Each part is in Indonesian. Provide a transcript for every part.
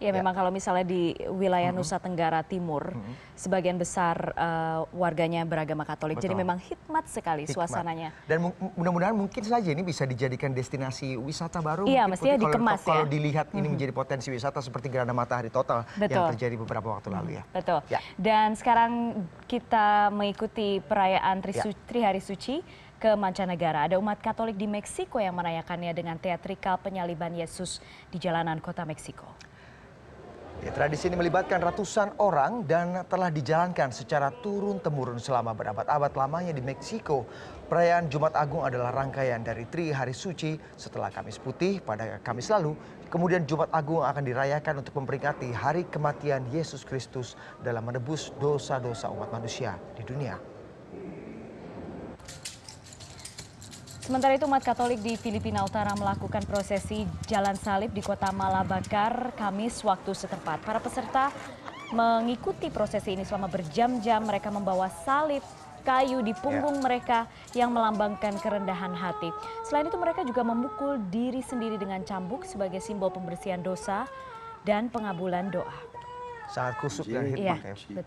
Ya, ya memang kalau misalnya di wilayah nusa tenggara timur sebagian besar eh, warganya beragama katolik jadi memang hikmat sekali suasananya dan mudah mudahan mungkin saja ini bisa dijadikan destinasi wisata baru iya mestinya dikemas kalau ya. dilihat ini menjadi potensi wisata seperti gerhana matahari total yang terjadi beberapa waktu lalu ya betul ya. dan sekarang kita mengikuti perayaan Trihari Suci ke mancanegara. Ada umat Katolik di Meksiko yang merayakannya dengan teatrikal penyaliban Yesus di jalanan kota Meksiko. Ya, tradisi ini melibatkan ratusan orang dan telah dijalankan secara turun-temurun selama berabad-abad lamanya di Meksiko. Perayaan Jumat Agung adalah rangkaian dari Tri Hari Suci setelah Kamis Putih pada Kamis lalu. Kemudian Jumat Agung akan dirayakan untuk memperingati hari kematian Yesus Kristus dalam menebus dosa-dosa umat manusia di dunia. Sementara itu umat Katolik di Filipina Utara melakukan prosesi Jalan Salib di kota Malabakar Kamis waktu setempat. Para peserta mengikuti prosesi ini selama berjam-jam mereka membawa salib kayu di punggung yeah. mereka yang melambangkan kerendahan hati. Selain itu mereka juga memukul diri sendiri dengan cambuk sebagai simbol pembersihan dosa dan pengabulan doa. Sangat kusuk dan hikmah. Iya, ya,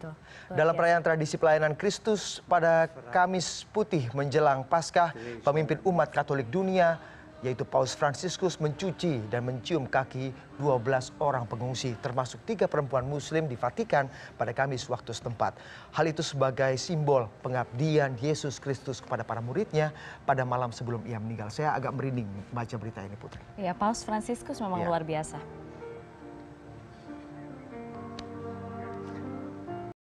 Dalam iya. perayaan tradisi pelayanan Kristus pada Kamis Putih menjelang Paskah, pemimpin umat Katolik dunia yaitu Paus Franciscus mencuci dan mencium kaki 12 orang pengungsi, termasuk tiga perempuan muslim di Vatikan pada Kamis waktu setempat. Hal itu sebagai simbol pengabdian Yesus Kristus kepada para muridnya pada malam sebelum ia meninggal. Saya agak merinding baca berita ini Putri. Ya, Paus Franciscus memang ya. luar biasa.